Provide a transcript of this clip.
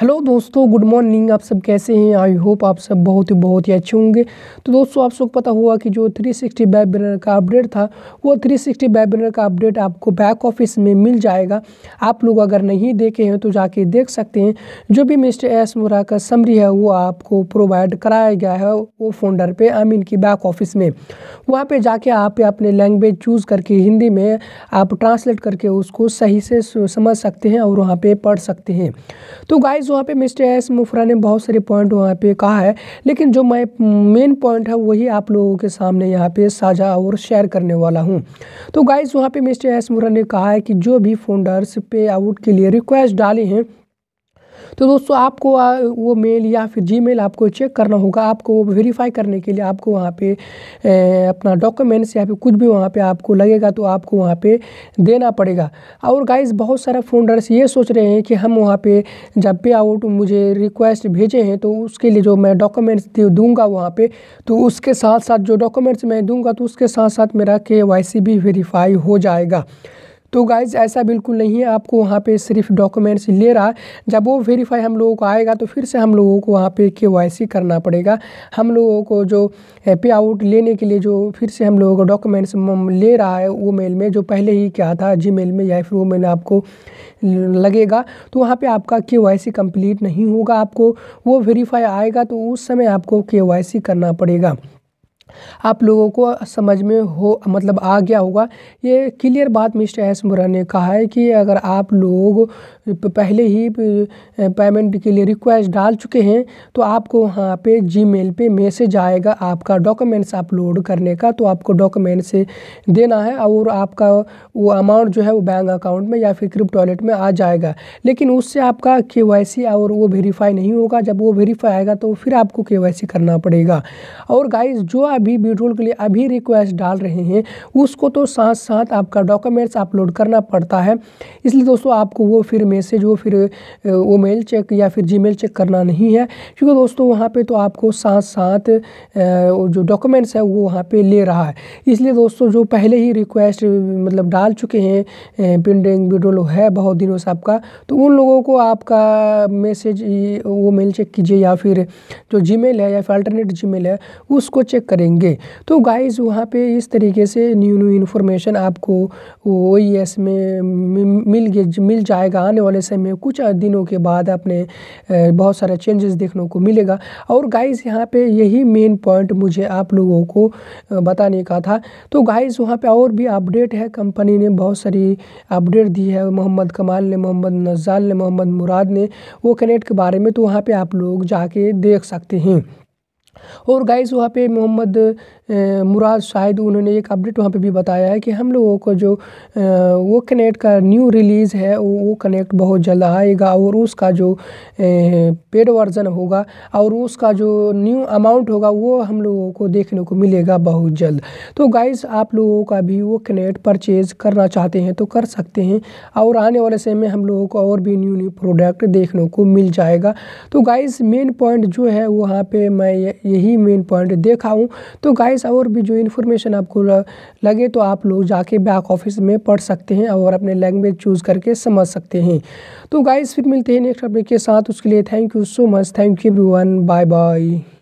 hello दोस्तों good morning आप सब कैसे हैं आई होप आप सब बहुत ही बहुत ही अच्छे होंगे तो दोस्तों आप सबको पता हुआ कि जो 360 सिक्सटी बैनर का अपडेट था वो 360 सिक्सटी बैनर का अपडेट आपको बैक ऑफिस में मिल जाएगा आप लोग अगर नहीं देखे हैं तो जाके देख सकते हैं जो भी मिस्टर एस मुरा का समरी है वो आपको प्रोवाइड कराया गया है वो फोल्डर पर आई मीन की बैक ऑफिस में वहाँ पर जाके आप अपने लैंग्वेज चूज़ करके हिंदी में आप ट्रांसलेट करके उसको सही से समझ सकते हैं और वहाँ पर पढ़ सकते हैं तो गाय गाइज वहाँ पे मिस्टर एस मुफरा ने बहुत सारे पॉइंट वहाँ पे कहा है लेकिन जो मैं मेन पॉइंट है वही आप लोगों के सामने यहाँ पे साझा और शेयर करने वाला हूँ तो गाइज वहाँ पे मिस्टर एस मुफरा ने कहा है कि जो भी फोल्डर्स पे आउट के लिए रिक्वेस्ट डाले हैं तो दोस्तों आपको वो मेल या फिर जी आपको चेक करना होगा आपको वेरीफाई करने के लिए आपको वहाँ पे अपना डॉक्यूमेंट्स या फिर कुछ भी वहाँ पे आपको लगेगा तो आपको वहाँ पे देना पड़ेगा और गाइस बहुत सारा फोनडर्स ये सोच रहे हैं कि हम वहाँ पे जब पे आउट तो मुझे रिक्वेस्ट भेजे हैं तो उसके लिए जो मैं डॉक्यूमेंट्स दूँगा वहाँ पे तो उसके साथ साथ जो डॉक्यूमेंट्स मैं दूंगा तो उसके साथ साथ मेरा के भी वेरीफाई हो जाएगा तो गाइज़ ऐसा बिल्कुल नहीं है आपको वहाँ पे सिर्फ डॉक्यूमेंट्स ले रहा है जब वो वेरीफाई हम लोगों को आएगा तो फिर से हम लोगों को वहाँ पे के करना पड़ेगा हम लोगों को जो पे eh, आउट लेने के लिए जो फिर से हम लोगों को डॉक्यूमेंट्स ले रहा है वो मेल में जो पहले ही क्या था जी मेल में या फिर वो मेल आपको लगेगा तो वहाँ पर आपका के वाई कंप्लीट नहीं होगा आपको वो वेरीफाई आएगा तो उस समय आपको के करना पड़ेगा आप लोगों को समझ में हो मतलब आ गया होगा ये क्लियर बात मिस्टर एस मुरा ने कहा है कि अगर आप लोग पहले ही पेमेंट के लिए रिक्वेस्ट डाल चुके हैं तो आपको वहाँ पे जीमेल पे मैसेज आएगा आपका डॉक्यूमेंट्स अपलोड करने का तो आपको डॉक्यूमेंट से देना है और आपका वो अमाउंट जो है वो बैंक अकाउंट में या फिर क्रिप्ट वॉलेट में आ जाएगा लेकिन उससे आपका के और वो वेरीफाई नहीं होगा जब वो वेरीफाई आएगा तो फिर आपको के करना पड़ेगा और गाइज जो आप भी विड्रोल के लिए अभी रिक्वेस्ट डाल रहे हैं उसको तो साथ साथ आपका डॉक्यूमेंट्स अपलोड करना पड़ता है इसलिए दोस्तों आपको वो फिर मैसेज वो फिर वो मेल चेक या फिर जी चेक करना नहीं है क्योंकि दोस्तों वहाँ पर तो आपको साथ साथ जो डॉक्यूमेंट्स है वो वहाँ पर ले रहा है इसलिए दोस्तों जो पहले ही रिक्वेस्ट मतलब डाल चुके हैं पेंडिंग विड्रोल है बहुत दिनों से आपका तो उन लोगों को आपका मैसेज वो मेल चेक कीजिए या फिर जो जी है या फिर अल्टरनेट जी है उसको चेक करेंगे देंगे तो गाइस वहाँ पे इस तरीके से न्यू न्यू इन्फॉर्मेशन आपको ओ e में मिल मिल जाएगा आने वाले समय में कुछ दिनों के बाद आपने बहुत सारे चेंजेस देखने को मिलेगा और गाइस यहाँ पे यही मेन पॉइंट मुझे आप लोगों को बताने का था तो गाइस वहाँ पे और भी अपडेट है कंपनी ने बहुत सारी अपडेट दी है मोहम्मद कमाल ने मोहम्मद नजाल ने मोहम्मद मुराद ने वो कनेक्ट के बारे में तो वहाँ पर आप लोग जाके देख सकते हैं और गाइस वहाँ पे मोहम्मद मुराद शाहिद उन्होंने एक अपडेट वहाँ पे भी बताया है कि हम लोगों को जो वो कनेक्ट का न्यू रिलीज़ है वो कनेक्ट बहुत जल्द आएगा और उसका जो पेड वर्ज़न होगा और उसका जो न्यू अमाउंट होगा वो हम लोगों को देखने को मिलेगा बहुत जल्द तो गाइस आप लोगों का भी वो कनेक्ट परचेज़ करना चाहते हैं तो कर सकते हैं और आने वाले समय में हम लोगों को और भी न्यू न्यू प्रोडक्ट देखने को मिल जाएगा तो गाइज़ मेन पॉइंट जो है वहाँ पर मैं यही मेन पॉइंट देखा हूँ तो गाइस और भी जो इन्फॉर्मेशन आपको लगे तो आप लोग जाके बैक ऑफिस में पढ़ सकते हैं और अपने लैंग्वेज चूज़ करके समझ सकते हैं तो गाइस फिर मिलते हैं नेक्स्ट अपडेट के साथ उसके लिए thank you so much thank you every bye bye